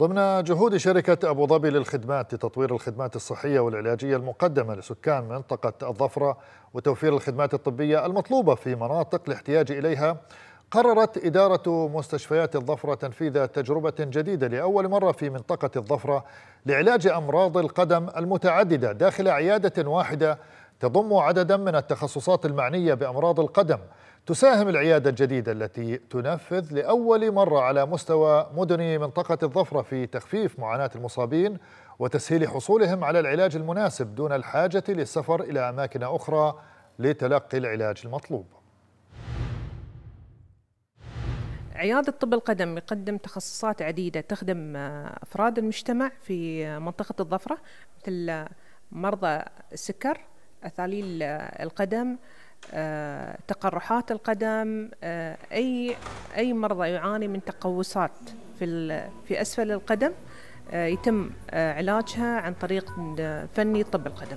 ضمن جهود شركة أبو ظبي للخدمات لتطوير الخدمات الصحية والعلاجية المقدمة لسكان منطقة الظفرة وتوفير الخدمات الطبية المطلوبة في مناطق الاحتياج إليها قررت إدارة مستشفيات الظفرة تنفيذ تجربة جديدة لأول مرة في منطقة الظفرة لعلاج أمراض القدم المتعددة داخل عيادة واحدة تضم عددا من التخصصات المعنية بأمراض القدم تساهم العيادة الجديدة التي تنفذ لأول مرة على مستوى مدن منطقة الظفرة في تخفيف معاناة المصابين وتسهيل حصولهم على العلاج المناسب دون الحاجة للسفر إلى أماكن أخرى لتلقي العلاج المطلوب عيادة طب القدم يقدم تخصصات عديدة تخدم آه، أفراد المجتمع في آه، منطقة الظفرة مثل آه، مرضى السكر أثاليل آه، القدم آه، تقرحات القدم آه، أي أي مرضى يعاني من تقوسات في في أسفل القدم يتم علاجها عن طريق فني طب القدم